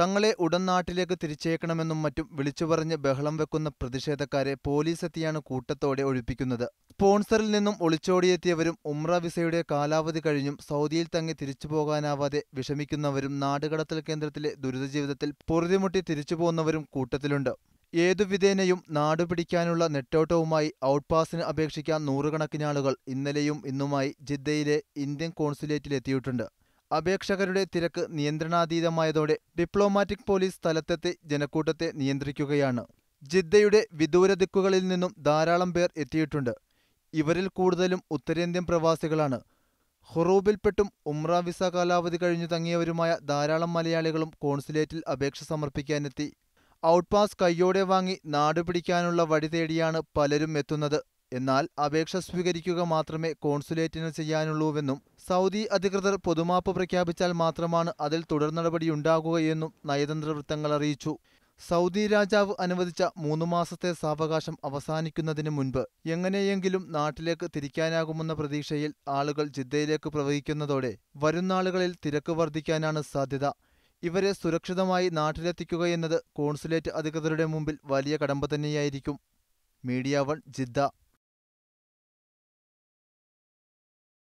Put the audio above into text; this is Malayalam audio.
തങ്ങളെ ഉടൻ നാട്ടിലേക്ക് തിരിച്ചേക്കണമെന്നും മറ്റും വിളിച്ചുപറഞ്ഞ് ബഹളം വെക്കുന്ന പ്രതിഷേധക്കാരെ പോലീസെത്തിയാണ് കൂട്ടത്തോടെ ഒഴിപ്പിക്കുന്നത് സ്പോൺസറിൽ നിന്നും ഒളിച്ചോടിയെത്തിയവരും ഉമ്ര വിസയുടെ കാലാവധി കഴിഞ്ഞും സൗദിയിൽ തങ്ങി തിരിച്ചു പോകാനാവാതെ വിഷമിക്കുന്നവരും നാടുകടത്തൽ കേന്ദ്രത്തിലെ ദുരിതജീവിതത്തിൽ പൊറുതിമുട്ടി തിരിച്ചു പോകുന്നവരും കൂട്ടത്തിലുണ്ട് ഏതുവിധേനയും നാടുപിടിക്കാനുള്ള നെട്ടോട്ടവുമായി ഔട്ട്പാസിന് അപേക്ഷിക്കാൻ നൂറുകണക്കിനാളുകൾ ഇന്നലെയും ഇന്നുമായി ജിദ്ദയിലെ ഇന്ത്യൻ കോൺസുലേറ്റിലെത്തിയിട്ടുണ്ട് അപേക്ഷകരുടെ തിരക്ക് നിയന്ത്രണാതീതമായതോടെ ഡിപ്ലോമാറ്റിക് പോലീസ് സ്ഥലത്തെത്തി ജനക്കൂട്ടത്തെ നിയന്ത്രിക്കുകയാണ് ജിദ്ദയുടെ വിദൂര ദിക്കുകളിൽ നിന്നും ധാരാളം പേർ എത്തിയിട്ടുണ്ട് ഇവരിൽ കൂടുതലും ഉത്തരേന്ത്യൻ പ്രവാസികളാണ് ഹുറൂബിൽപ്പെട്ടും ഉംറ വിസ കാലാവധി കഴിഞ്ഞു തങ്ങിയവരുമായ ധാരാളം മലയാളികളും കോൺസുലേറ്റിൽ അപേക്ഷ സമർപ്പിക്കാനെത്തി ഔട്ട് പാസ് കൈയോടെ വാങ്ങി നാടുപിടിക്കാനുള്ള വഴി തേടിയാണ് പലരും എത്തുന്നത് എന്നാൽ അപേക്ഷ സ്വീകരിക്കുക മാത്രമേ കോൺസുലേറ്റിന് ചെയ്യാനുള്ളൂവെന്നും സൗദി അധികൃതർ പൊതുമാപ്പ് പ്രഖ്യാപിച്ചാൽ മാത്രമാണ് അതിൽ തുടർ നടപടിയുണ്ടാകുകയെന്നും നയതന്ത്ര വൃത്തങ്ങൾ അറിയിച്ചു സൗദി രാജാവ് അനുവദിച്ച മൂന്നു മാസത്തെ സാവകാശം അവസാനിക്കുന്നതിന് മുൻപ് എങ്ങനെയെങ്കിലും നാട്ടിലേക്ക് തിരിക്കാനാകുമെന്ന പ്രതീക്ഷയിൽ ആളുകൾ ജിദ്ദയിലേക്ക് പ്രവഹിക്കുന്നതോടെ വരുന്നാളുകളിൽ തിരക്ക് വർദ്ധിക്കാനാണ് സാധ്യത ഇവരെ സുരക്ഷിതമായി നാട്ടിലെത്തിക്കുക എന്നത് കോൺസുലേറ്റ് അധികൃതരുടെ മുമ്പിൽ വലിയ കടമ്പ തന്നെയായിരിക്കും മീഡിയ വൺ ജിദ്ദ